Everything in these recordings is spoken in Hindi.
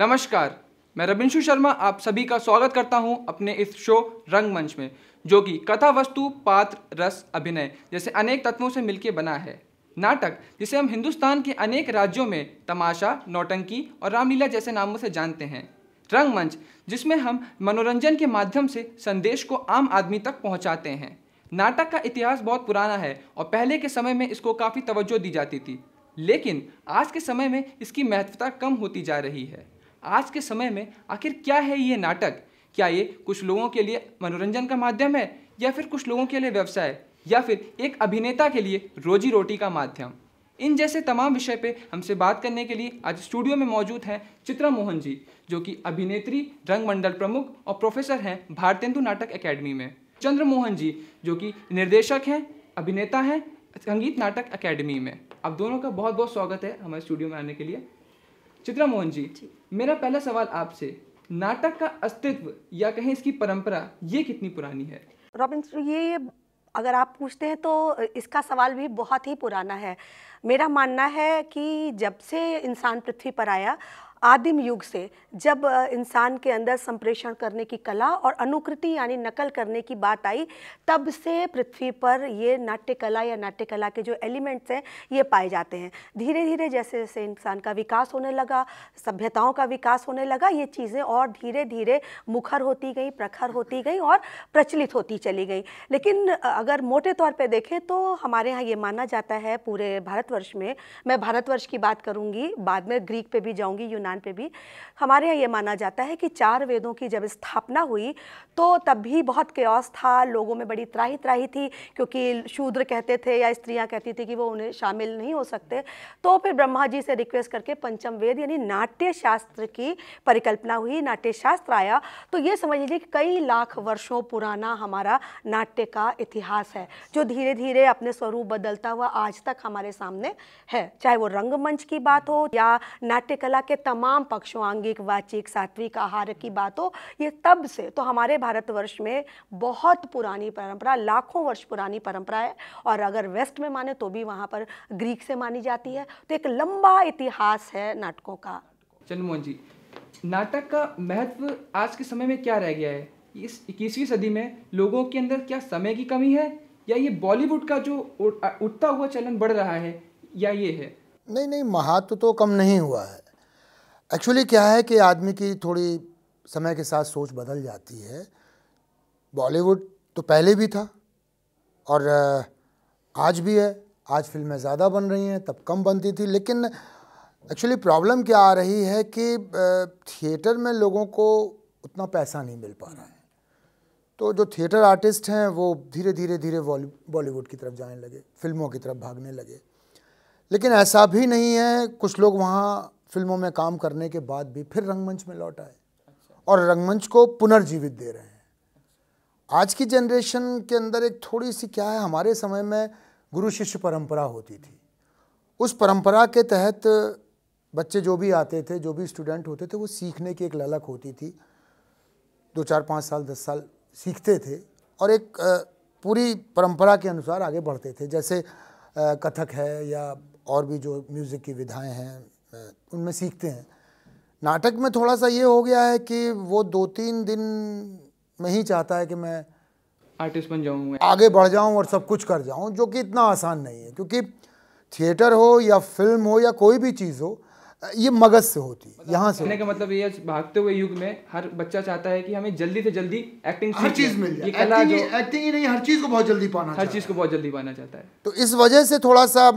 नमस्कार मैं रविंशु शर्मा आप सभी का स्वागत करता हूं अपने इस शो रंगमंच में जो कि कथा वस्तु पात्र रस अभिनय जैसे अनेक तत्वों से मिलकर बना है नाटक जिसे हम हिंदुस्तान के अनेक राज्यों में तमाशा नौटंकी और रामलीला जैसे नामों से जानते हैं रंगमंच जिसमें हम मनोरंजन के माध्यम से संदेश को आम आदमी तक पहुंचाते हैं नाटक का इतिहास बहुत पुराना है और पहले के समय में इसको काफ़ी तवज्जो दी जाती थी लेकिन आज के समय में इसकी महत्वता कम होती जा रही है आज के समय में आखिर क्या है ये नाटक क्या ये कुछ लोगों के लिए मनोरंजन का माध्यम है या फिर कुछ लोगों के लिए व्यवसाय या फिर एक अभिनेता के लिए रोजी रोटी का माध्यम इन जैसे तमाम विषय पे हमसे बात करने के लिए आज स्टूडियो में मौजूद हैं चित्रा मोहन जी जो कि अभिनेत्री रंगमंडल प्रमुख और प्रोफेसर हैं भारतेंदु नाटक एकेडमी में चंद्र मोहन जी जो कि निर्देशक हैं अभिनेता हैं संगीत नाटक एकेडमी में आप दोनों का बहुत बहुत स्वागत है हमारे स्टूडियो में आने के लिए चित्रा मोहन जी मेरा पहला सवाल आपसे नाटक का अस्तित्व या कहें इसकी परंपरा ये कितनी पुरानी है रॉबिन ये अगर आप पूछते हैं तो इसका सवाल भी बहुत ही पुराना है मेरा मानना है कि जब से इंसान पृथ्वी पर आया आदिम युग से जब इंसान के अंदर संप्रेषण करने की कला और अनुकृति यानी नकल करने की बात आई तब से पृथ्वी पर ये नाट्य कला या नाट्य कला के जो एलिमेंट्स हैं ये पाए जाते हैं धीरे धीरे जैसे जैसे इंसान का विकास होने लगा सभ्यताओं का विकास होने लगा ये चीज़ें और धीरे धीरे मुखर होती गई प्रखर होती गई और प्रचलित होती चली गई लेकिन अगर मोटे तौर पर देखें तो हमारे यहाँ ये माना जाता है पूरे भारतवर्ष में मैं भारतवर्ष की बात करूँगी बाद में ग्रीक पर भी जाऊँगी यूनान यूनान पे भी हमारे यहाँ ये माना जाता है कि चार वेदों की जब स्थापना हुई तो तब भी बहुत क्योस था लोगों में बड़ी त्राही त्राही थी क्योंकि शूद्र कहते थे या स्त्रियाँ कहती थी कि वो उन्हें शामिल नहीं हो सकते तो फिर ब्रह्मा जी से रिक्वेस्ट करके पंचम वेद यानी नाट्य शास्त्र की परिकल्पना हुई नाट्य शास्त्र आया तो ये समझ लीजिए कि कई लाख वर्षों पुराना हमारा नाट्य का इतिहास है जो धीरे धीरे अपने स्वरूप बदलता हुआ आज तक हमारे सामने है चाहे वो रंगमंच की बात हो या नाट्य कला के तमाम तमाम पक्षों आंगिक वाचिक सात्विक आहार की बातों ये तब से तो हमारे भारतवर्ष में बहुत पुरानी परंपरा लाखों वर्ष पुरानी परंपरा है और अगर वेस्ट में माने तो भी वहाँ पर ग्रीक से मानी जाती है तो एक लंबा इतिहास है नाटकों का चंद्रमोहन जी नाटक का महत्व आज के समय में क्या रह गया है इस इक्कीसवीं सदी में लोगों के अंदर क्या समय की कमी है या ये बॉलीवुड का जो उठता हुआ चलन बढ़ रहा है या ये है नहीं नहीं महत्व तो कम नहीं हुआ है एक्चुअली क्या है कि आदमी की थोड़ी समय के साथ सोच बदल जाती है बॉलीवुड तो पहले भी था और आज भी है आज फिल्में ज़्यादा बन रही हैं तब कम बनती थी लेकिन एक्चुअली प्रॉब्लम क्या आ रही है कि थिएटर में लोगों को उतना पैसा नहीं मिल पा रहा है तो जो थिएटर आर्टिस्ट हैं वो धीरे धीरे धीरे बॉलीवुड की तरफ जाने लगे फिल्मों की तरफ भागने लगे लेकिन ऐसा भी नहीं है कुछ लोग वहाँ फिल्मों में काम करने के बाद भी फिर रंगमंच में लौट आए और रंगमंच को पुनर्जीवित दे रहे हैं आज की जनरेशन के अंदर एक थोड़ी सी क्या है हमारे समय में गुरु शिष्य परंपरा होती थी उस परंपरा के तहत बच्चे जो भी आते थे जो भी स्टूडेंट होते थे वो सीखने की एक ललक होती थी दो चार पाँच साल दस साल सीखते थे और एक पूरी परंपरा के अनुसार आगे बढ़ते थे जैसे कथक है या और भी जो म्यूज़िक की विधाएं हैं उनमें सीखते हैं नाटक में थोड़ा सा ये हो गया है कि वो दो तीन दिन में ही चाहता है कि मैं आर्टिस्ट बन जाऊँ आगे बढ़ जाऊँ और सब कुछ कर जाऊँ जो कि इतना आसान नहीं है क्योंकि थिएटर हो या फिल्म हो या कोई भी चीज़ हो ये मगज से होती है मतलब यहाँ से कहने का मतलब ये भागते हुए युग में हर बच्चा चाहता है कि हमें जल्दी से जल्दी एक्टिंग हर चीज मिल जाए एक्टिंग, एक्टिंग ही नहीं हर चीज को बहुत जल्दी पाना हर चीज को बहुत जल्दी पाना चाहता है तो इस वजह से थोड़ा सा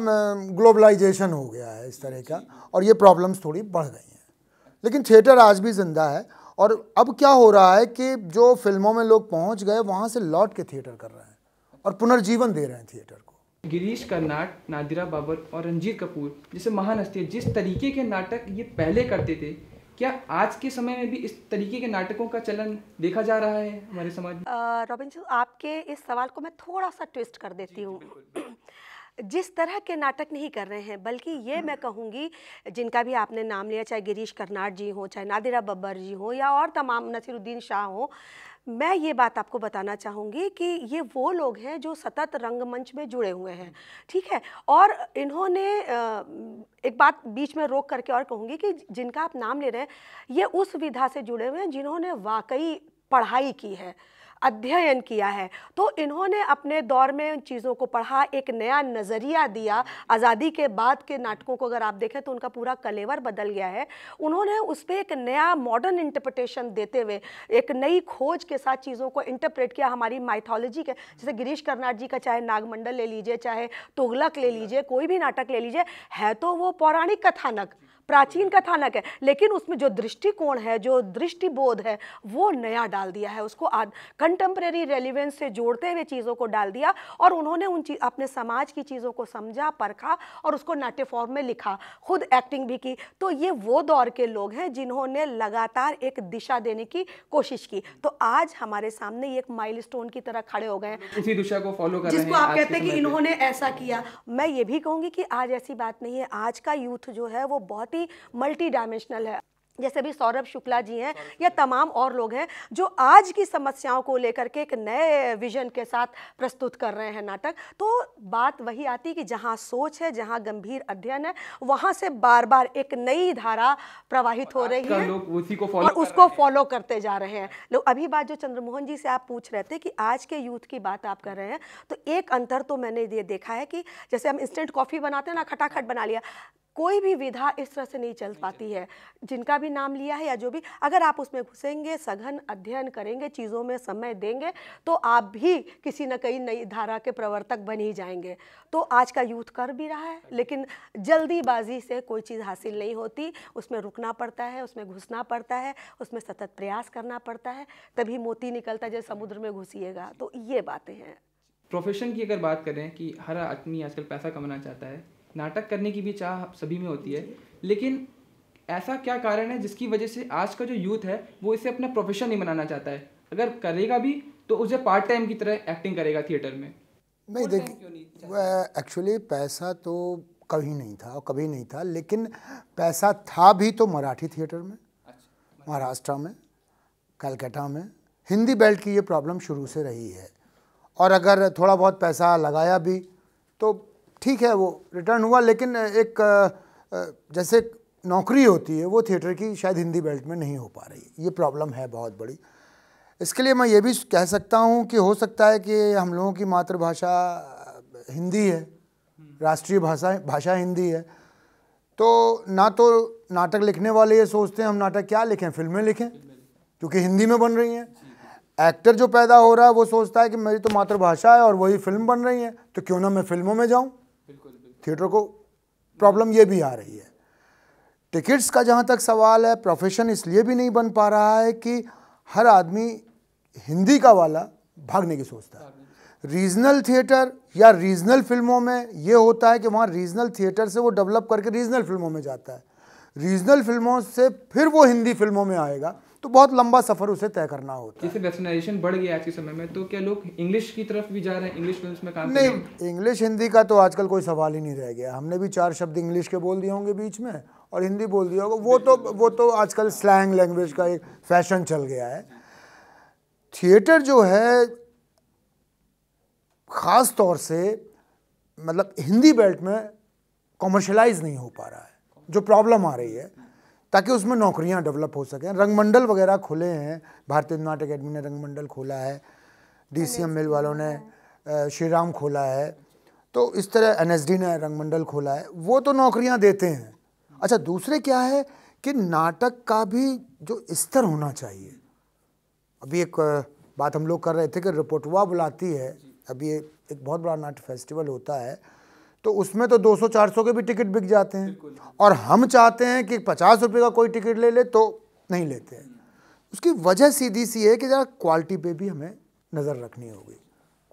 ग्लोबलाइजेशन हो गया है इस तरह का और ये प्रॉब्लम्स थोड़ी बढ़ गई हैं लेकिन थिएटर आज भी जिंदा है और अब क्या हो रहा है कि जो फिल्मों में लोग पहुँच गए वहाँ से लौट के थिएटर कर रहे हैं और पुनर्जीवन दे रहे हैं थिएटर को गिरीश कर्नाट नादिरा बाबर और रंजीत कपूर जैसे महान हस्ती जिस तरीके के नाटक ये पहले करते थे क्या आज के समय में भी इस तरीके के नाटकों का चलन देखा जा रहा है हमारे समाज में रॉबिन जी आपके इस सवाल को मैं थोड़ा सा ट्विस्ट कर देती हूँ जिस तरह के नाटक नहीं कर रहे हैं बल्कि ये मैं कहूँगी जिनका भी आपने नाम लिया चाहे गिरीश कर्नाट जी हों चाहे नादिरा बब्बर जी हों या और तमाम नसीरुद्दीन शाह हों मैं ये बात आपको बताना चाहूँगी कि ये वो लोग हैं जो सतत रंगमंच में जुड़े हुए हैं ठीक है और इन्होंने एक बात बीच में रोक करके और कहूँगी कि जिनका आप नाम ले रहे हैं ये उस विधा से जुड़े हुए हैं जिन्होंने वाकई पढ़ाई की है अध्ययन किया है तो इन्होंने अपने दौर में उन चीज़ों को पढ़ा एक नया नज़रिया दिया आज़ादी के बाद के नाटकों को अगर आप देखें तो उनका पूरा कलेवर बदल गया है उन्होंने उस पर एक नया मॉडर्न इंटरप्रटेशन देते हुए एक नई खोज के साथ चीज़ों को इंटरप्रेट किया हमारी माइथोलॉजी के जैसे गिरीश कर्नाट जी का चाहे नागमंडल ले लीजिए चाहे तुगलक ले लीजिए कोई भी नाटक ले लीजिए है तो वो पौराणिक कथानक प्राचीन कथानक है लेकिन उसमें जो दृष्टिकोण है जो दृष्टिबोध है वो नया डाल दिया है उसको कंटेम्प्रेरी रेलिवेंस से जोड़ते हुए चीज़ों को डाल दिया और उन्होंने उन चीज अपने समाज की चीज़ों को समझा परखा और उसको नाट्य फॉर्म में लिखा खुद एक्टिंग भी की तो ये वो दौर के लोग हैं जिन्होंने लगातार एक दिशा देने की कोशिश की तो आज हमारे सामने ये एक माइल की तरह खड़े हो गए हैं इसी दिशा को फॉलो कर जिसको आप कहते हैं कि इन्होंने ऐसा किया मैं ये भी कहूँगी कि आज ऐसी बात नहीं है आज का यूथ जो है वो बहुत बहुत ही मल्टी डायमेंशनल है जैसे भी सौरभ शुक्ला जी हैं या तमाम और लोग हैं जो आज की समस्याओं को लेकर के एक नए विजन के साथ प्रस्तुत कर रहे हैं नाटक तो बात वही आती कि जहाँ सोच है जहाँ गंभीर अध्ययन है वहाँ से बार बार एक नई धारा प्रवाहित हो रही है लोग उसी को और उसको फॉलो करते जा रहे हैं लोग अभी बात जो चंद्रमोहन जी से आप पूछ रहे थे कि आज के यूथ की बात आप कर रहे हैं तो एक अंतर तो मैंने ये देखा है कि जैसे हम इंस्टेंट कॉफ़ी बनाते हैं ना खटाखट बना लिया कोई भी विधा इस तरह से नहीं चल पाती है जिनका भी नाम लिया है या जो भी अगर आप उसमें घुसेंगे सघन अध्ययन करेंगे चीज़ों में समय देंगे तो आप भी किसी न कहीं नई धारा के प्रवर्तक बन ही जाएंगे तो आज का यूथ कर भी रहा है लेकिन जल्दीबाजी से कोई चीज़ हासिल नहीं होती उसमें रुकना पड़ता है उसमें घुसना पड़ता है उसमें सतत प्रयास करना पड़ता है तभी मोती निकलता जैसे समुद्र में घुसिएगा तो ये बातें हैं प्रोफेशन की अगर बात करें कि हर आदमी आजकल पैसा कमाना चाहता है नाटक करने की भी चाह सभी में होती है लेकिन ऐसा क्या कारण है जिसकी वजह से आज का जो यूथ है वो इसे अपना प्रोफेशन नहीं बनाना चाहता है अगर करेगा भी तो उसे पार्ट टाइम की तरह एक्टिंग करेगा थिएटर में नहीं देखिए एक्चुअली पैसा तो कभी नहीं था और कभी नहीं था लेकिन पैसा था भी तो मराठी थिएटर में अच्छा, महाराष्ट्र में कलकत्ता में हिंदी बेल्ट की ये प्रॉब्लम शुरू से रही है और अगर थोड़ा बहुत पैसा लगाया भी तो ठीक है वो रिटर्न हुआ लेकिन एक जैसे नौकरी होती है वो थिएटर की शायद हिंदी बेल्ट में नहीं हो पा रही ये प्रॉब्लम है बहुत बड़ी इसके लिए मैं ये भी कह सकता हूँ कि हो सकता है कि हम लोगों की मातृभाषा हिंदी है राष्ट्रीय भाषा भाषा हिंदी है तो ना तो नाटक लिखने वाले ये सोचते हैं हम नाटक क्या लिखें फिल्में लिखें क्योंकि हिंदी में बन रही हैं एक्टर जो पैदा हो रहा है वो सोचता है कि मेरी तो मातृभाषा है और वही फिल्म बन रही है तो क्यों ना मैं फिल्मों में जाऊँ थिएटर को प्रॉब्लम ये भी आ रही है टिकट्स का जहाँ तक सवाल है प्रोफेशन इसलिए भी नहीं बन पा रहा है कि हर आदमी हिंदी का वाला भागने की सोचता है रीजनल थिएटर या रीजनल फिल्मों में ये होता है कि वहाँ रीजनल थिएटर से वो डेवलप करके रीजनल फिल्मों में जाता है रीजनल फिल्मों से फिर वो हिंदी फिल्मों में आएगा तो बहुत लंबा सफर उसे तय करना होता जैसे है बढ़ गया आज के समय में तो क्या लोग इंग्लिश की तरफ भी जा रहे हैं इंग्लिश फिल्म में काम नहीं इंग्लिश हिंदी का तो आजकल कोई सवाल ही नहीं रह गया हमने भी चार शब्द इंग्लिश के बोल दिए होंगे बीच में और हिंदी बोल दिया होगा वो तो वो तो आजकल स्लैंग लैंग्वेज का एक फैशन चल गया है थिएटर जो है ख़ास तौर से मतलब हिंदी बेल्ट में कॉमर्शलाइज नहीं हो पा रहा है जो प्रॉब्लम आ रही है ताकि उसमें नौकरियां डेवलप हो सकें रंगमंडल वगैरह खुले हैं भारतीय नाट अकेडमी ने रंगमंडल खोला है डीसीएम मिल वालों ने श्री राम खोला है तो इस तरह एनएसडी ने रंगमंडल खोला है वो तो नौकरियां देते हैं अच्छा दूसरे क्या है कि नाटक का भी जो स्तर होना चाहिए अभी एक बात हम लोग कर रहे थे कि रिपोर्टवा बुलाती है अभी एक बहुत बड़ा नाट्य फेस्टिवल होता है तो उसमें तो 200-400 के भी टिकट बिक जाते हैं और हम चाहते हैं कि पचास रुपये का कोई टिकट ले ले तो नहीं लेते हैं उसकी वजह सीधी सी है कि ज़रा क्वालिटी पे भी हमें नज़र रखनी होगी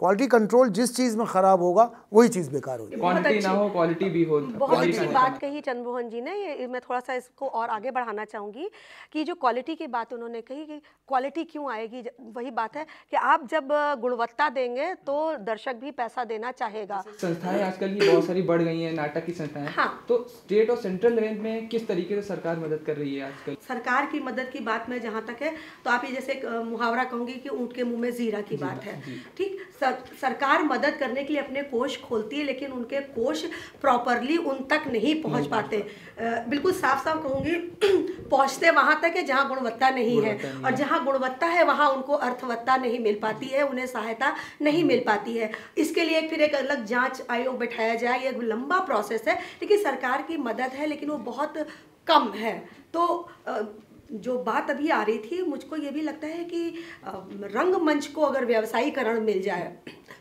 क्वालिटी कंट्रोल जिस चीज में खराब होगा वही चीज बेकार होगी क्वालिटी ना हो क्वालिटी भी हो बहुत अच्छी बात कही चंद्रमोहन जी ने ये मैं थोड़ा सा इसको और आगे बढ़ाना चाहूंगी कि जो क्वालिटी की बात उन्होंने कही कि क्वालिटी क्यों आएगी वही बात है कि आप जब गुणवत्ता देंगे तो दर्शक भी पैसा देना चाहेगा संस्थाएं आजकल ये बहुत सारी बढ़ गई है नाटक की संस्थाएं हाँ। तो स्टेट और सेंट्रल लेवल में किस तरीके से सरकार मदद कर रही है आजकल सरकार की मदद की बात में जहाँ तक है तो आप ये जैसे मुहावरा कहूंगी कि ऊँट के मुँह में जीरा की बात है ठीक सरकार मदद करने के लिए अपने कोष खोलती है लेकिन उनके कोष प्रॉपरली उन तक नहीं पहुंच पाते बिल्कुल साफ साफ कहूँगी पहुँचते वहाँ तक है जहाँ गुणवत्ता नहीं है और जहाँ गुणवत्ता है वहाँ उनको अर्थवत्ता नहीं मिल पाती है उन्हें सहायता नहीं मिल हम्म। पाती है इसके लिए फिर एक अलग जाँच आयोग बैठाया जाए ये लंबा प्रोसेस है लेकिन सरकार की मदद है लेकिन वो बहुत कम है तो जो बात अभी आ रही थी मुझको ये भी लगता है कि रंगमंच को अगर व्यवसायीकरण मिल जाए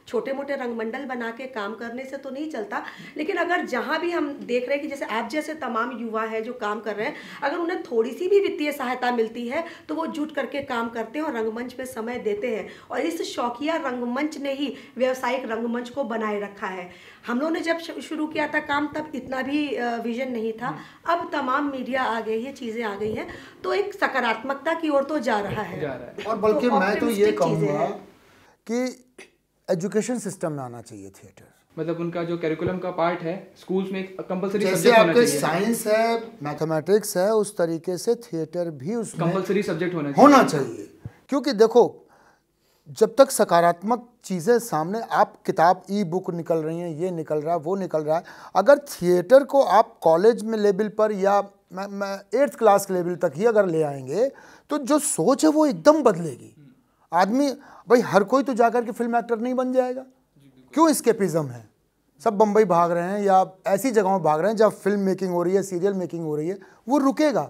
छोटे मोटे रंगमंडल बना के काम करने से तो नहीं चलता लेकिन अगर जहाँ भी हम देख रहे हैं कि जैसे आप जैसे तमाम युवा हैं जो काम कर रहे हैं अगर उन्हें थोड़ी सी भी वित्तीय सहायता मिलती है तो वो जुट करके काम करते हैं और रंगमंच पे समय देते हैं और इस शौकिया रंगमंच ने ही व्यावसायिक रंगमंच को बनाए रखा है हम लोगों ने जब शुरू किया था काम तब इतना भी विजन नहीं था हम्म। अब तमाम मीडिया आ गई है चीज़ें आ गई हैं तो एक सकारात्मकता की ओर तो जा रहा है, और बल्कि तो मैं तो ये कहूँगा कि एजुकेशन सिस्टम में आना चाहिए थिएटर मतलब उनका जो करिकुलम का पार्ट है स्कूल्स में कंपलसरी सब्जेक्ट जैसे आपके साइंस है मैथमेटिक्स है उस तरीके से थिएटर भी उसमें कंपलसरी सब्जेक्ट होना चाहिए होना चाहिए क्योंकि देखो जब तक सकारात्मक चीज़ें सामने आप किताब ई बुक निकल रही हैं ये निकल रहा है वो निकल रहा है अगर थिएटर को आप कॉलेज में लेवल पर या मैं मैं एट्थ क्लास के लेवल तक ही अगर ले आएंगे तो जो सोच है वो एकदम बदलेगी आदमी भाई हर कोई तो जाकर के फिल्म एक्टर नहीं बन जाएगा क्यों स्केपिज़्म है सब बम्बई भाग रहे हैं या ऐसी जगहों भाग रहे हैं जहाँ फिल्म मेकिंग हो रही है सीरियल मेकिंग हो रही है वो रुकेगा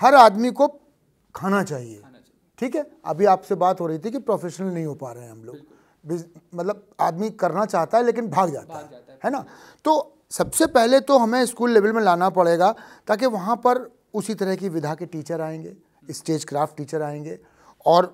हर आदमी को खाना चाहिए ठीक है अभी आपसे बात हो रही थी कि प्रोफेशनल नहीं हो पा रहे हैं हम लोग मतलब आदमी करना चाहता है लेकिन भाग जाता, भाग जाता है है ना तो सबसे पहले तो हमें स्कूल लेवल में लाना पड़ेगा ताकि वहाँ पर उसी तरह की विधा के टीचर आएंगे स्टेज क्राफ्ट टीचर आएंगे और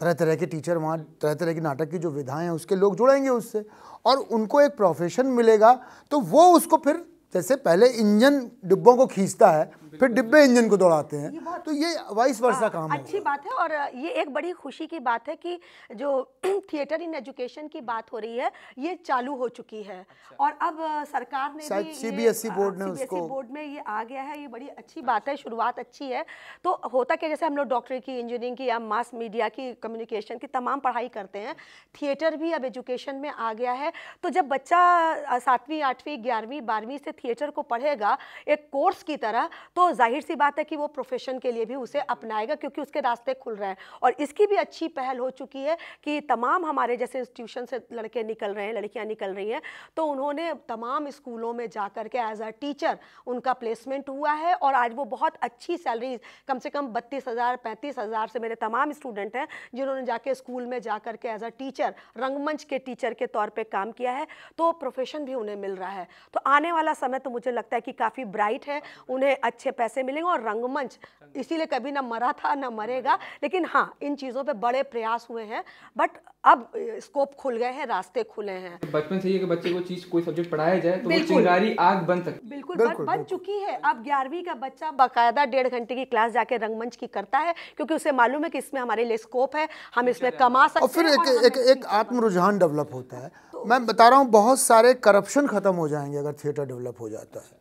तरह तरह के टीचर वहाँ तरह तरह की नाटक की जो विधाएं हैं उसके लोग जुड़ेंगे उससे और उनको एक प्रोफेशन मिलेगा तो वो उसको फिर जैसे पहले इंजन डिब्बों को खींचता है फिर डिब्बे इंजन को दौड़ाते हैं तो ये वाइस वर्षा हाँ, काम अच्छी बात है और ये एक बड़ी खुशी की बात है कि जो थिएटर इन एजुकेशन की बात हो रही है ये चालू हो चुकी है अच्छा। और अब सरकार ने सीबीएसई e हाँ, बोर्ड ने e उसको बोर्ड में ये आ गया है ये बड़ी अच्छी हाँ। बात है शुरुआत अच्छी है तो होता क्या जैसे हम लोग डॉक्टरी की इंजीनियरिंग की या मास मीडिया की कम्युनिकेशन की तमाम पढ़ाई करते हैं थिएटर भी अब एजुकेशन में आ गया है तो जब बच्चा सातवीं आठवीं ग्यारहवीं बारहवीं से थिएटर को पढ़ेगा एक कोर्स की तरह तो तो जाहिर सी बात है कि वो प्रोफेशन के लिए भी उसे अपनाएगा क्योंकि उसके रास्ते खुल रहे हैं और इसकी भी अच्छी पहल हो चुकी है कि तमाम हमारे जैसे इंस्टीट्यूशन से लड़के निकल रहे हैं लड़कियाँ निकल रही हैं तो उन्होंने तमाम स्कूलों में जा के एज अ टीचर उनका प्लेसमेंट हुआ है और आज वो बहुत अच्छी सैलरी कम से कम बत्तीस हज़ार पैंतीस हज़ार से मेरे तमाम स्टूडेंट हैं जिन्होंने जाके स्कूल में जा के एज अ टीचर रंगमंच के टीचर के तौर पे काम किया है तो प्रोफेशन भी उन्हें मिल रहा है तो आने वाला समय तो मुझे लगता है कि काफ़ी ब्राइट है उन्हें अच्छे पैसे मिलेंगे और रंगमंच इसीलिए कभी ना मरा था ना मरेगा लेकिन हाँ इन चीज़ों पे बड़े प्रयास हुए हैं बट अब स्कोप खुल गए हैं रास्ते खुले हैं बचपन से ये कि बच्चे को चीज कोई सब्जेक्ट पढ़ाया जाए तो चिंगारी आग बन सकती बिल्कुल, बन, बन चुकी है अब ग्यारहवीं का बच्चा बाकायदा डेढ़ घंटे की क्लास जाके रंगमंच की करता है क्योंकि उसे मालूम है कि इसमें हमारे लिए स्कोप है हम इसमें कमा सकते हैं फिर एक आत्म रुझान डेवलप होता है तो मैं बता रहा हूँ बहुत सारे करप्शन खत्म हो जाएंगे अगर थिएटर डेवलप हो जाता है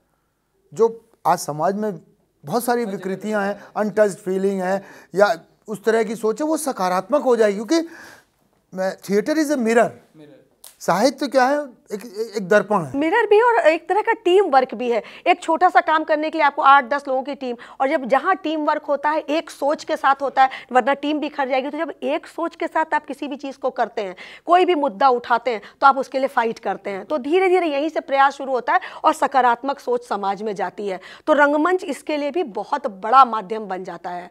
जो आज समाज में बहुत सारी विकृतियां हैं अनटच फीलिंग है या उस तरह की सोच है वो सकारात्मक हो जाएगी क्योंकि थिएटर इज़ ए मिरर साहित्य क्या है एक एक दर्पण है मिरर भी और एक तरह का टीम वर्क भी है एक छोटा सा काम करने के लिए आपको आठ दस लोगों की टीम और जब जहाँ टीम वर्क होता है एक सोच के साथ होता है वरना टीम भी खड़ जाएगी तो जब एक सोच के साथ आप किसी भी चीज़ को करते हैं कोई भी मुद्दा उठाते हैं तो आप उसके लिए फाइट करते हैं तो धीरे धीरे यहीं से प्रयास शुरू होता है और सकारात्मक सोच समाज में जाती है तो रंगमंच इसके लिए भी बहुत बड़ा माध्यम बन जाता है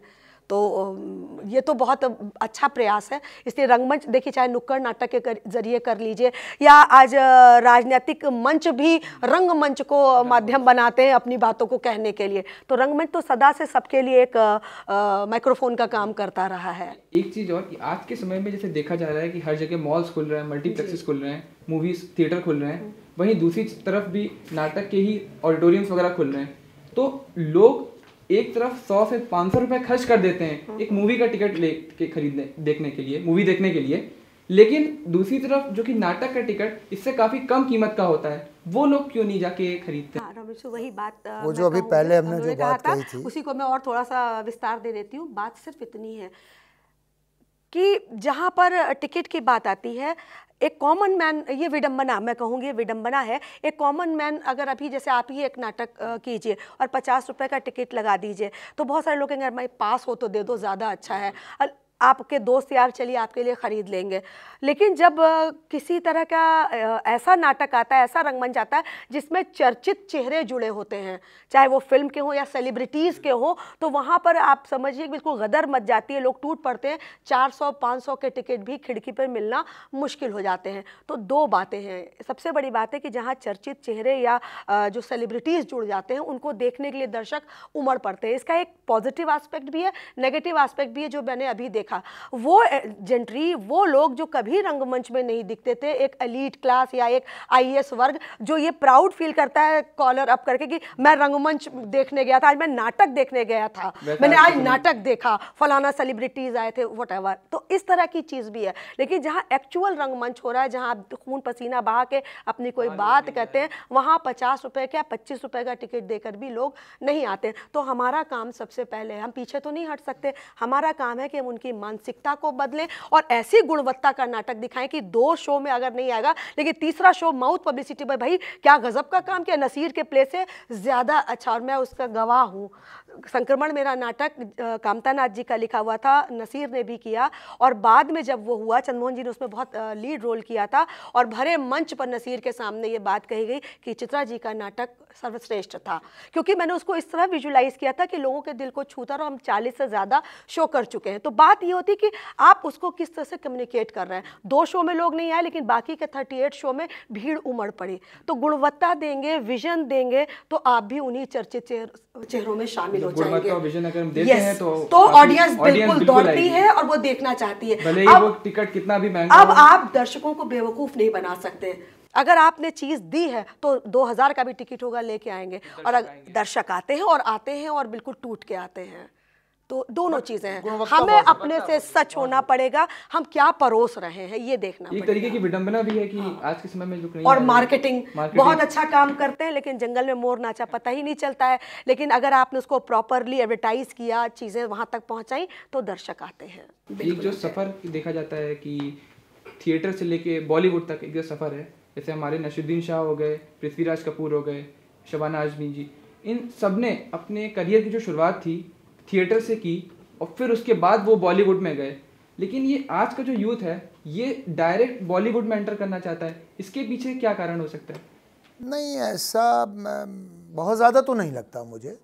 तो ये तो बहुत अच्छा प्रयास है इसलिए रंगमंच देखिए चाहे नुक्कड़ नाटक के जरिए कर लीजिए या आज राजनीतिक मंच भी रंगमंच को माध्यम बनाते हैं अपनी बातों को कहने के लिए तो रंगमंच तो सदा से सबके लिए एक माइक्रोफोन का काम करता रहा है एक चीज़ और कि आज के समय में जैसे देखा जा रहा है कि हर जगह मॉल्स खुल रहे हैं मल्टीप्लेक्सेस खुल रहे हैं मूवीज थिएटर खुल रहे हैं वहीं दूसरी तरफ भी नाटक के ही ऑडिटोरियम्स वगैरह खुल रहे हैं तो लोग एक तरफ सौ से पाँच सौ रुपये खर्च कर देते हैं हाँ। एक मूवी का टिकट ले के खरीदने देखने के लिए मूवी देखने के लिए लेकिन दूसरी तरफ जो कि नाटक का टिकट इससे काफ़ी कम कीमत का होता है वो लोग क्यों नहीं जाके खरीदते हैं हाँ, वही बात वो जो अभी पहले हमने जो बात कही थी उसी को मैं और थोड़ा सा विस्तार दे देती हूँ बात सिर्फ इतनी है कि जहाँ पर टिकट की बात आती है एक कॉमन मैन ये विडम्बना मैं कहूँगी विडम्बना है एक कॉमन मैन अगर अभी जैसे आप ही एक नाटक कीजिए और पचास रुपये का टिकट लगा दीजिए तो बहुत सारे लोग कहेंगे भाई पास हो तो दे दो ज़्यादा अच्छा है आपके दोस्त यार चलिए आपके लिए ख़रीद लेंगे लेकिन जब किसी तरह का ऐसा नाटक आता है ऐसा रंगमंच आता है जिसमें चर्चित चेहरे जुड़े होते हैं चाहे वो फिल्म के हों या सेलिब्रिटीज़ के हों तो वहाँ पर आप समझिए बिल्कुल गदर मच जाती है लोग टूट पड़ते हैं 400 500 के टिकट भी खिड़की पर मिलना मुश्किल हो जाते हैं तो दो बातें हैं सबसे बड़ी बात है कि जहाँ चर्चित चेहरे या जो सेलिब्रिटीज़ जुड़ जाते हैं उनको देखने के लिए दर्शक उमड़ पड़ते हैं इसका एक पॉजिटिव आस्पेक्ट भी है नेगेटिव आस्पेक्ट भी है जो मैंने अभी देखा देखा वो जेंट्री वो लोग जो कभी रंगमंच में नहीं दिखते थे एक अलीट क्लास या एक आई वर्ग जो ये प्राउड फील करता है कॉलर अप करके कि मैं रंगमंच देखने गया था आज मैं नाटक देखने गया था मैंने आज नाटक देखा फलाना सेलिब्रिटीज आए थे वट तो इस तरह की चीज़ भी है लेकिन जहाँ एक्चुअल रंगमंच हो रहा है जहाँ आप खून पसीना बहा के अपनी कोई हाँ, बात कहते हैं वहाँ पचास रुपये का पच्चीस रुपये का टिकट देकर भी लोग नहीं आते तो हमारा काम सबसे पहले हम पीछे तो नहीं हट सकते हमारा काम है कि हम उनकी मानसिकता को बदलें और ऐसी गुणवत्ता का नाटक दिखाएं कि दो शो में अगर नहीं आएगा लेकिन तीसरा शो माउथ पब्लिसिटी पर भाई क्या गजब का काम किया नसीर के प्ले से ज़्यादा अच्छा और मैं उसका गवाह हूँ संक्रमण मेरा नाटक कामता नाथ जी का लिखा हुआ था नसीर ने भी किया और बाद में जब वो हुआ चंद्रमोहन जी ने उसमें बहुत लीड रोल किया था और भरे मंच पर नसीर के सामने ये बात कही गई कि चित्रा जी का नाटक सर्वश्रेष्ठ था क्योंकि मैंने उसको इस तरह विजुलाइज किया था कि लोगों के दिल को छूता और हम 40 से ज़्यादा शो कर चुके हैं तो बात ये होती कि आप उसको किस तरह से कम्युनिकेट कर रहे हैं दो शो में लोग नहीं आए लेकिन बाकी के थर्टी शो में भीड़ उमड़ पड़ी तो गुणवत्ता देंगे विजन देंगे तो आप भी उन्हीं चर्चित चेहरों में शामिल हो जाएंगे तो ऑडियंस तो बिल्कुल दौड़ती है और वो देखना चाहती है अब टिकट कितना भी अब आप दर्शकों को बेवकूफ नहीं बना सकते अगर आपने चीज़ दी है तो दो हज़ार का भी टिकट होगा लेके आएंगे और दर्शक आते हैं और आते हैं और बिल्कुल टूट के आते हैं तो दोनों चीजें हैं हमें अपने से सच होना पड़ेगा हम क्या परोस रहे हैं ये देखना एक तरीके की विडंबना भी है कि हाँ। आज के समय में जो और मार्केटिंग, मार्केटिंग बहुत अच्छा काम करते हैं लेकिन जंगल में मोर नाचा पता ही नहीं चलता है लेकिन अगर आपने उसको प्रॉपरली एडवर्टाइज किया चीजें वहां तक पहुंचाई तो दर्शक आते हैं एक जो सफर देखा जाता है कि थिएटर से लेके बॉलीवुड तक एक जो सफर है जैसे हमारे नशुद्दीन शाह हो गए पृथ्वीराज कपूर हो गए शबाना आजमी जी इन सब ने अपने करियर की जो शुरुआत थी थिएटर से की और फिर उसके बाद वो बॉलीवुड में गए लेकिन ये आज का जो यूथ है ये डायरेक्ट बॉलीवुड में एंटर करना चाहता है इसके पीछे क्या कारण हो सकता है नहीं ऐसा बहुत ज़्यादा तो नहीं लगता मुझे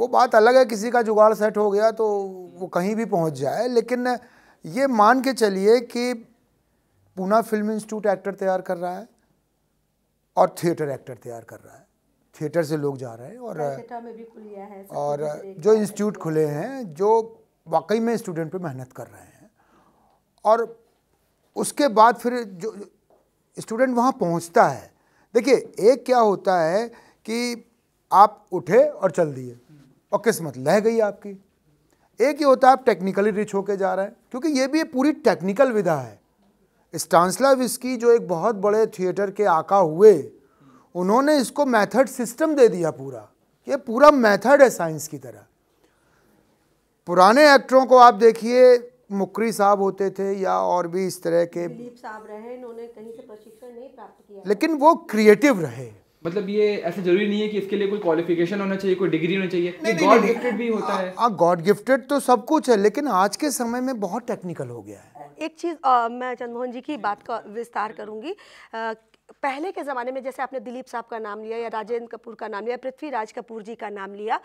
वो बात अलग है किसी का जुगाड़ सेट हो गया तो वो कहीं भी पहुंच जाए लेकिन ये मान के चलिए कि पूना फिल्म इंस्टीट्यूट एक्टर तैयार कर रहा है और थिएटर एक्टर तैयार कर रहा है थिएटर से लोग जा रहे हैं और तो में भी है और जो इंस्टीट्यूट खुले हैं जो वाकई में स्टूडेंट पे मेहनत कर रहे हैं और उसके बाद फिर जो स्टूडेंट वहाँ पहुँचता है देखिए एक क्या होता है कि आप उठे और चल दिए और किस्मत लह गई आपकी एक ही होता है आप टेक्निकली रिच होके जा रहे हैं क्योंकि ये भी पूरी टेक्निकल विधा है इसकी जो एक बहुत बड़े थिएटर के आका हुए उन्होंने इसको मेथड सिस्टम दे दिया पूरा ये पूरा मेथड है साइंस की तरह पुराने एक्टरों को आप देखिए मुकरी साहब होते थे या और भी इस तरह के साहब रहे इन्होंने कहीं से प्रशिक्षण नहीं प्राप्त किया लेकिन वो क्रिएटिव रहे मतलब ये ऐसा जरूरी नहीं है कि इसके लिए कोई क्वालिफिकेशन होना चाहिए कोई डिग्री होना चाहिए नहीं, गॉड गिफ्टेड भी होता आ, है गॉड गिफ्टेड तो सब कुछ है लेकिन आज के समय में बहुत टेक्निकल हो गया है एक चीज़ मैं चंद्रमोहन जी की बात का विस्तार करूँगी पहले के ज़माने में जैसे आपने दिलीप साहब का नाम लिया या राजेंद्र कपूर का नाम लिया पृथ्वीराज कपूर जी का नाम लिया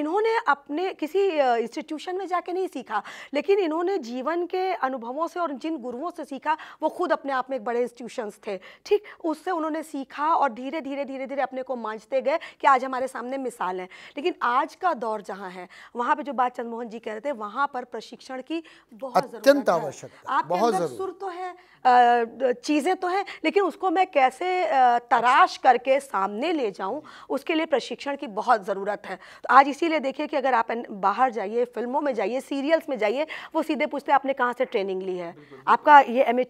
इन्होंने अपने किसी इंस्टीट्यूशन में जाके नहीं सीखा लेकिन इन्होंने जीवन के अनुभवों से और जिन गुरुओं से सीखा वो खुद अपने आप में एक बड़े इंस्टीट्यूशंस थे ठीक उससे उन्होंने सीखा और धीरे धीरे धीरे धीरे अपने को मांझते गए कि आज हमारे सामने मिसाल है लेकिन आज का दौर जहाँ है वहाँ पर जो बात चंद्रमोहन जी कह रहे थे वहाँ पर प्रशिक्षण की बहुत अत्यंत आवश्यक आप सुर तो है चीज़ें तो हैं लेकिन उसको मैं कैसे तराश करके सामने ले जाऊं उसके लिए प्रशिक्षण की बहुत ज़रूरत है तो आज इसीलिए देखिए कि अगर आप बाहर जाइए फिल्मों में जाइए सीरियल्स में जाइए वो सीधे पूछते हैं आपने कहाँ से ट्रेनिंग ली है आपका ये एम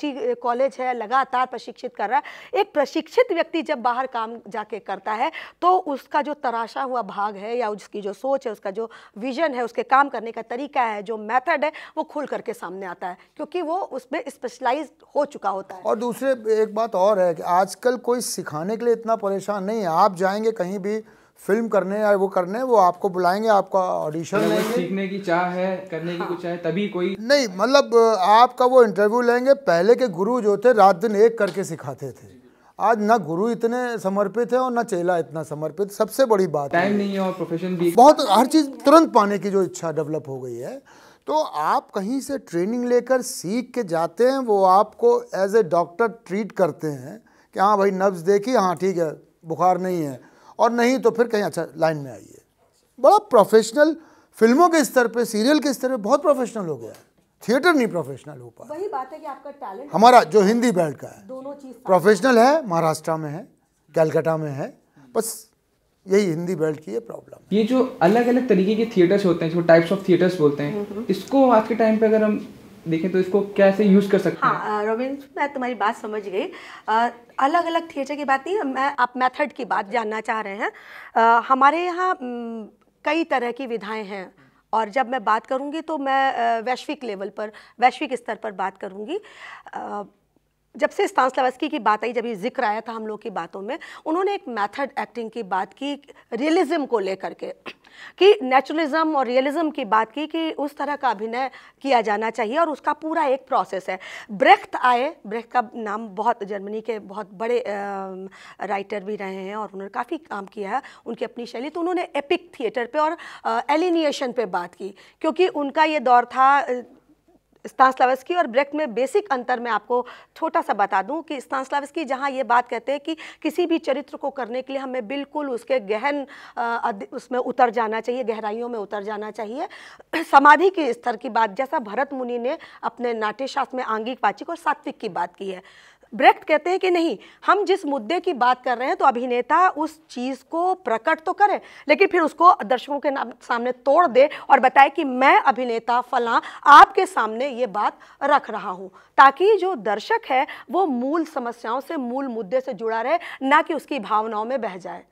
कॉलेज है लगातार प्रशिक्षित कर रहा है एक प्रशिक्षित व्यक्ति जब बाहर काम जाके करता है तो उसका जो तराशा हुआ भाग है या उसकी जो सोच है उसका जो विजन है उसके काम करने का तरीका है जो मैथड है वो खुल करके सामने आता है क्योंकि वो उसमें स्पेशलाइज हो चुका होता है और दूसरे एक बात और है कि आजकल कोई सिखाने के लिए इतना परेशान नहीं है आप जाएंगे कहीं भी फिल्म करने या वो करने वो आपको बुलाएंगे आपका ऑडिशन लेंगे सीखने की चाह है करने की हाँ। कुछ है तभी कोई नहीं मतलब आपका वो इंटरव्यू लेंगे पहले के गुरु जो थे रात दिन एक करके सिखाते थे आज ना गुरु इतने समर्पित है और ना चेला इतना समर्पित सबसे बड़ी बात टाइम नहीं है और प्रोफेशन भी बहुत हर चीज़ तुरंत पाने की जो इच्छा डेवलप हो गई है तो आप कहीं से ट्रेनिंग लेकर सीख के जाते हैं वो आपको एज ए डॉक्टर ट्रीट करते हैं कि हाँ भाई नब्ज़ देखी हाँ ठीक है बुखार नहीं है और नहीं तो फिर कहीं अच्छा लाइन में आइए बड़ा प्रोफेशनल फिल्मों के स्तर पे सीरियल के स्तर पे बहुत प्रोफेशनल हो गया है थिएटर नहीं प्रोफेशनल हो पाया वही बात है कि आपका टैलेंट हमारा जो हिंदी बेल्ट का है दोनों चीज़ प्रोफेशनल है महाराष्ट्र में है कैलकाटा में है बस यही हिंदी वर्ल्ड की प्रॉब्लम ये जो अलग अलग तरीके के थिएटर्स होते हैं जो टाइप्स ऑफ थिएटर्स बोलते हैं हम्म, हम्म। इसको आज के टाइम पे अगर हम देखें तो इसको कैसे यूज कर सकते हैं हाँ मैं तुम्हारी बात समझ गई अलग अलग थिएटर की बात नहीं मैं आप मेथड की बात जानना चाह रहे हैं आ, हमारे यहाँ कई तरह की विधाएं हैं और जब मैं बात करूँगी तो मैं वैश्विक लेवल पर वैश्विक स्तर पर बात करूंगी जब से स्तानस्लावस्की की बात आई जब ये जिक्र आया था हम लोग की बातों में उन्होंने एक मेथड एक्टिंग की बात की रियलिज्म को लेकर के कि नेचुरलिज्म और रियलिज्म की बात की कि उस तरह का अभिनय किया जाना चाहिए और उसका पूरा एक प्रोसेस है ब्रेख्त आए ब्रेख्त का नाम बहुत जर्मनी के बहुत बड़े आ, राइटर भी रहे हैं और उन्होंने काफ़ी काम किया है उनकी अपनी शैली तो उन्होंने एपिक थिएटर पे और एलिनिएशन पे बात की क्योंकि उनका ये दौर था स्तानस्लावस्की और ब्रेक्ट में बेसिक अंतर मैं आपको छोटा सा बता दूं कि स्तानस्लावस्की जहां ये बात कहते हैं कि किसी भी चरित्र को करने के लिए हमें बिल्कुल उसके गहन उसमें उतर जाना चाहिए गहराइयों में उतर जाना चाहिए समाधि के स्तर की बात जैसा भरत मुनि ने अपने नाट्यशास्त्र में आंगिक वाचिक और सात्विक की बात की है ब्रेक्ट कहते हैं कि नहीं हम जिस मुद्दे की बात कर रहे हैं तो अभिनेता उस चीज़ को प्रकट तो करे लेकिन फिर उसको दर्शकों के सामने तोड़ दे और बताए कि मैं अभिनेता फला आपके सामने ये बात रख रहा हूँ ताकि जो दर्शक है वो मूल समस्याओं से मूल मुद्दे से जुड़ा रहे ना कि उसकी भावनाओं में बह जाए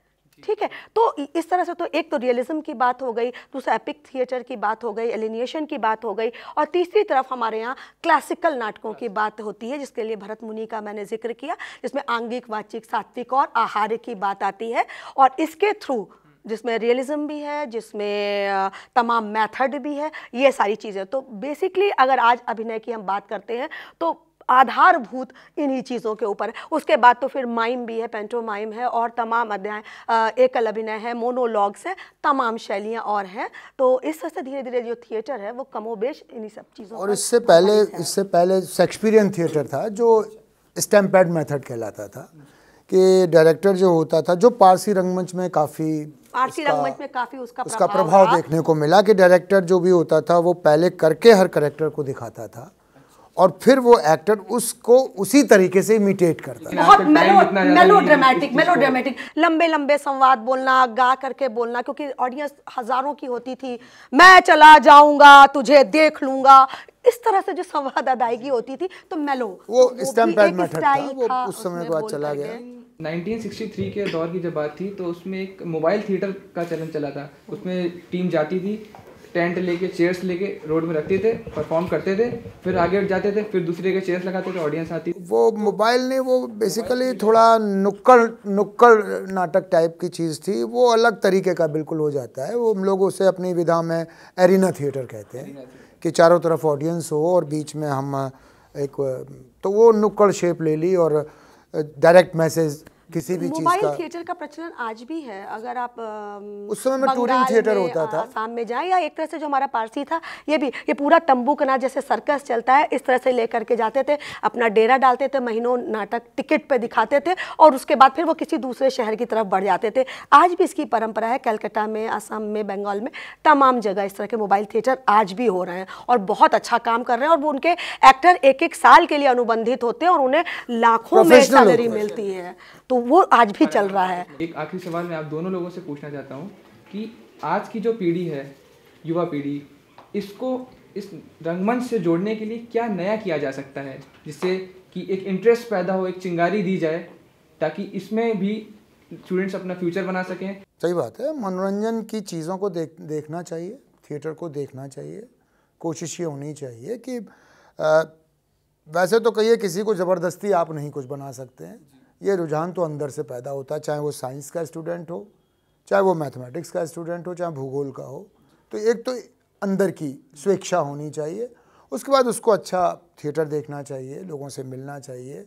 ठीक है तो इस तरह से तो एक तो रियलिज्म की बात हो गई दूसरा एपिक थिएटर की बात हो गई एलिनिएशन की बात हो गई और तीसरी तरफ हमारे यहाँ क्लासिकल नाटकों की बात होती है जिसके लिए भरत मुनि का मैंने जिक्र किया जिसमें आंगिक वाचिक सात्विक और आहार्य की बात आती है और इसके थ्रू जिसमें रियलिज्म भी है जिसमें तमाम मेथड भी है ये सारी चीज़ें तो बेसिकली अगर आज अभिनय की हम बात करते हैं तो आधारभूत इन्हीं चीज़ों के ऊपर उसके बाद तो फिर माइम भी है पेंटोमाइम है और तमाम अध्याय एकल अभिनय है मोनोलॉग्स है तमाम शैलियाँ और हैं तो इस तरह से धीरे धीरे जो थिएटर है वो कमोबेश इन्हीं सब चीज़ों और इससे पहले इससे पहले शेक्सपियरियन थिएटर था जो स्टैम्पैड मेथड कहलाता था कि डायरेक्टर जो होता था जो पारसी रंगमंच में काफ़ी पारसी रंगमंच में काफ़ी उसका उसका प्रभाव देखने को मिला कि डायरेक्टर जो भी होता था वो पहले करके हर करेक्टर को दिखाता था और फिर वो एक्टर उसको उसी तरीके से इमिटेट करता है बहुत मेलो मेलो ड्रामेटिक मेलो ड्रामेटिक लंबे लंबे संवाद बोलना गा करके बोलना क्योंकि ऑडियंस हजारों की होती थी मैं चला जाऊंगा तुझे देख लूंगा इस तरह से जो संवाद अदायगी होती थी तो मेलो वो स्टैम्प मेथड था वो उस समय बाद चला गया 1963 के दौर की जब बात थी तो उसमें एक मोबाइल थिएटर का चलन चला था उसमें टीम जाती थी टेंट लेके चेयर्स लेके रोड में रखते थे परफॉर्म करते थे फिर आगे जाते थे फिर दूसरे के चेयर्स लगाते थे ऑडियंस आती वो मोबाइल ने वो बेसिकली थोड़ा नुक्कड़ नुक्कड़ नाटक टाइप की चीज़ थी वो अलग तरीके का बिल्कुल हो जाता है वो हम लोग उसे अपनी विधा में एरिना थिएटर कहते हैं कि चारों तरफ ऑडियंस हो और बीच में हम एक तो वो नुक्कड़ शेप ले ली और डायरेक्ट मैसेज किसी भी मोबाइल थिएटर का प्रचलन आज भी है अगर आप उस समय में टूरिंग थिएटर होता था आसाम में जाएं या एक तरह से जो हमारा पारसी था ये भी ये पूरा तंबू कना जैसे सर्कस चलता है इस तरह से लेकर के जाते थे अपना डेरा डालते थे महीनों नाटक टिकट पे दिखाते थे और उसके बाद फिर वो किसी दूसरे शहर की तरफ बढ़ जाते थे आज भी इसकी परंपरा है कलकत्ता में आसाम में बंगाल में तमाम जगह इस तरह के मोबाइल थिएटर आज भी हो रहे हैं और बहुत अच्छा काम कर रहे हैं और वो उनके एक्टर एक एक साल के लिए अनुबंधित होते हैं और उन्हें लाखों में सैलरी मिलती है तो वो आज भी चल रहा है एक आखिरी सवाल मैं आप दोनों लोगों से पूछना चाहता हूँ कि आज की जो पीढ़ी है युवा पीढ़ी इसको इस रंगमंच से जोड़ने के लिए क्या नया किया जा सकता है जिससे कि एक इंटरेस्ट पैदा हो एक चिंगारी दी जाए ताकि इसमें भी स्टूडेंट्स अपना फ्यूचर बना सकें सही बात है मनोरंजन की चीज़ों को देख देखना चाहिए थिएटर को देखना चाहिए कोशिश ये होनी चाहिए कि आ, वैसे तो कहिए किसी को ज़बरदस्ती आप नहीं कुछ बना सकते हैं ये रुझान तो अंदर से पैदा होता है चाहे वो साइंस का स्टूडेंट हो चाहे वो मैथमेटिक्स का स्टूडेंट हो चाहे भूगोल का हो तो एक तो अंदर की स्वेच्छा होनी चाहिए उसके बाद उसको अच्छा थिएटर देखना चाहिए लोगों से मिलना चाहिए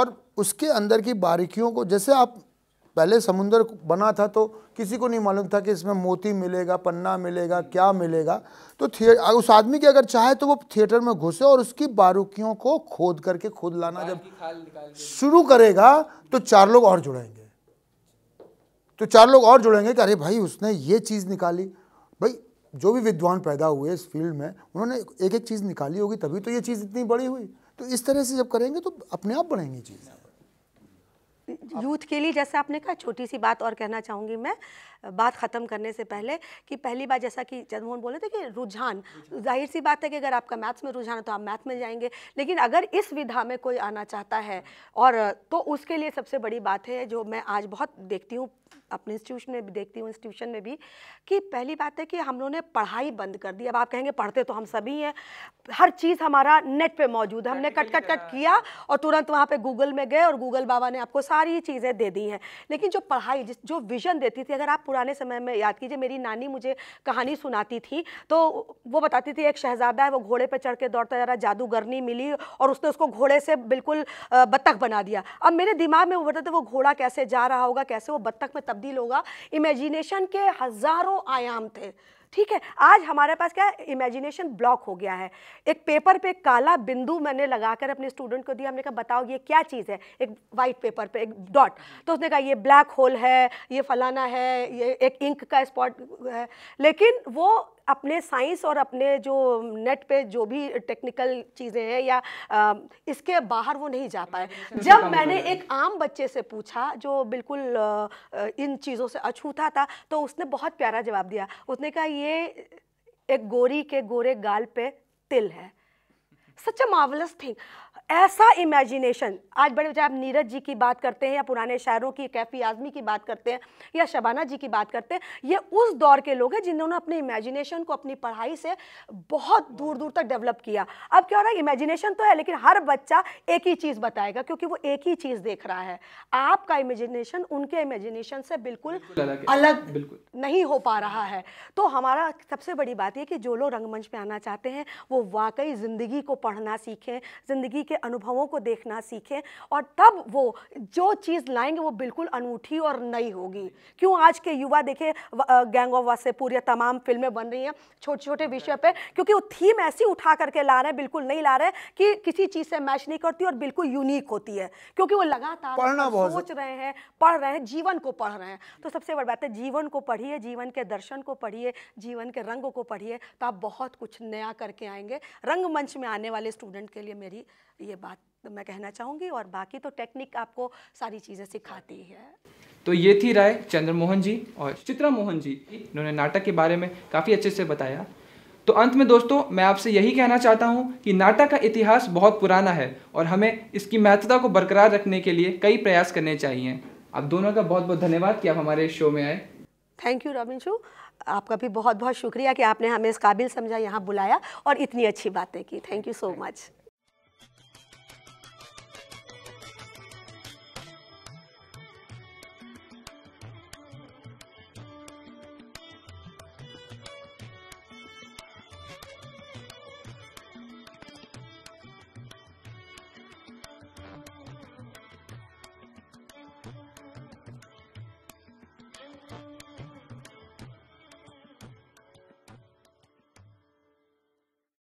और उसके अंदर की बारीकियों को जैसे आप पहले समुंदर बना था तो किसी को नहीं मालूम था कि इसमें मोती मिलेगा पन्ना मिलेगा क्या मिलेगा तो थिएटर उस आदमी की अगर चाहे तो वो थिएटर में घुसे और उसकी बारूकियों को खोद करके खोद लाना जब शुरू करेगा तो चार लोग और जुड़ेंगे तो चार लोग और जुड़ेंगे कि अरे भाई उसने ये चीज़ निकाली भाई जो भी विद्वान पैदा हुए इस फील्ड में उन्होंने एक एक चीज़ निकाली होगी तभी तो ये चीज़ इतनी बड़ी हुई तो इस तरह से जब करेंगे तो अपने आप बढ़ेंगी चीज़ें यूथ के लिए जैसे आपने कहा छोटी सी बात और कहना चाहूंगी मैं बात ख़त्म करने से पहले कि पहली बार जैसा कि जगमोहन बोले थे कि रुझान जाहिर सी बात है कि अगर आपका मैथ्स में रुझान है तो आप मैथ में जाएंगे लेकिन अगर इस विधा में कोई आना चाहता है और तो उसके लिए सबसे बड़ी बात है जो मैं आज बहुत देखती हूँ अपने इंस्टीट्यूशन में भी देखती हूँ इंस्टीट्यूशन में भी कि पहली बात है कि हम लोगों ने पढ़ाई बंद कर दी अब आप कहेंगे पढ़ते तो हम सभी हैं हर चीज़ हमारा नेट पे मौजूद है हमने कट कट कट किया और तुरंत वहाँ पे गूगल में गए और गूगल बाबा ने आपको सारी चीज़ें दे दी हैं लेकिन जो पढ़ाई जिस जो विज़न देती थी अगर आप पुराने समय में याद कीजिए मेरी नानी मुझे कहानी सुनाती थी तो वो बताती थी एक शहजादा है वो घोड़े पर चढ़ के दौड़ता जा रहा जादूगरनी मिली और उसने उसको घोड़े से बिल्कुल बत्तख बना दिया अब मेरे दिमाग में उभरता था वो घोड़ा कैसे जा रहा होगा कैसे वो बत्तख में तब्दील होगा इमेजिनेशन के हज़ारों आयाम थे ठीक है आज हमारे पास क्या इमेजिनेशन ब्लॉक हो गया है एक पेपर पे काला बिंदु मैंने लगाकर अपने स्टूडेंट को दिया हमने कहा बताओ ये क्या चीज़ है एक वाइट पेपर पे एक डॉट तो उसने कहा ये ब्लैक होल है ये फलाना है ये एक इंक का स्पॉट है लेकिन वो अपने साइंस और अपने जो नेट पे जो भी टेक्निकल चीज़ें हैं या आ, इसके बाहर वो नहीं जा पाए हम्म, हम्म। जब हम्म। मैंने एक आम बच्चे से पूछा जो बिल्कुल आ, इन चीज़ों से अछूता था तो उसने बहुत प्यारा जवाब दिया उसने कहा ये एक गोरी के गोरे गाल पे तिल है सच अ मावलस थिंग ऐसा इमेजिनेशन आज बड़े बच्चे आप नीरज जी की बात करते हैं या पुराने शायरों की कैफ़ी आज़मी की बात करते हैं या शबाना जी की बात करते हैं ये उस दौर के लोग हैं जिन्होंने अपने इमेजिनेशन को अपनी पढ़ाई से बहुत दूर दूर तक डेवलप किया अब क्या हो रहा है इमेजिनेशन तो है लेकिन हर बच्चा एक ही चीज़ बताएगा क्योंकि वो एक ही चीज़ देख रहा है आपका इमेजिनेशन उनके इमेजिनेशन से बिल्कुल अलग बिल्कुल नहीं हो पा रहा है तो हमारा सबसे बड़ी बात यह कि जो लोग रंगमंच पे आना चाहते हैं वो वाकई ज़िंदगी को पढ़ना सीखें ज़िंदगी के अनुभवों को देखना सीखें और तब वो जो चीज़ लाएंगे वो बिल्कुल अनूठी और नई होगी क्यों आज के युवा देखे गैंग ऑफ वासेपुर या तमाम फिल्में बन रही हैं छोटे छोटे विषय पर क्योंकि वो थीम ऐसी उठा करके ला रहे हैं बिल्कुल नहीं ला रहे कि किसी चीज़ से मैच नहीं करती और बिल्कुल यूनिक होती है क्योंकि वो लगातार सोच रहे हैं पढ़ रहे हैं जीवन को पढ़ रहे हैं तो सबसे बड़ी बात है जीवन को पढ़िए जीवन के दर्शन को पढ़िए जीवन के रंगों को पढ़िए तो आप बहुत कुछ नया करके आएंगे रंगमंच में आने वाले स्टूडेंट के लिए मेरी ये बात तो मैं कहना चाहूँगी और बाकी तो टेक्निक आपको सारी चीज़ें सिखाती है तो ये थी राय चंद्रमोहन जी और चित्रा मोहन जी इन्होंने नाटक के बारे में काफ़ी अच्छे से बताया तो अंत में दोस्तों मैं आपसे यही कहना चाहता हूँ कि नाटक का इतिहास बहुत पुराना है और हमें इसकी महत्वता को बरकरार रखने के लिए कई प्रयास करने चाहिए आप दोनों का बहुत बहुत धन्यवाद कि आप हमारे शो में आए थैंक यू रविंशु आपका भी बहुत बहुत शुक्रिया कि आपने हमें इस काबिल समझा यहाँ बुलाया और इतनी अच्छी बातें की थैंक यू सो मच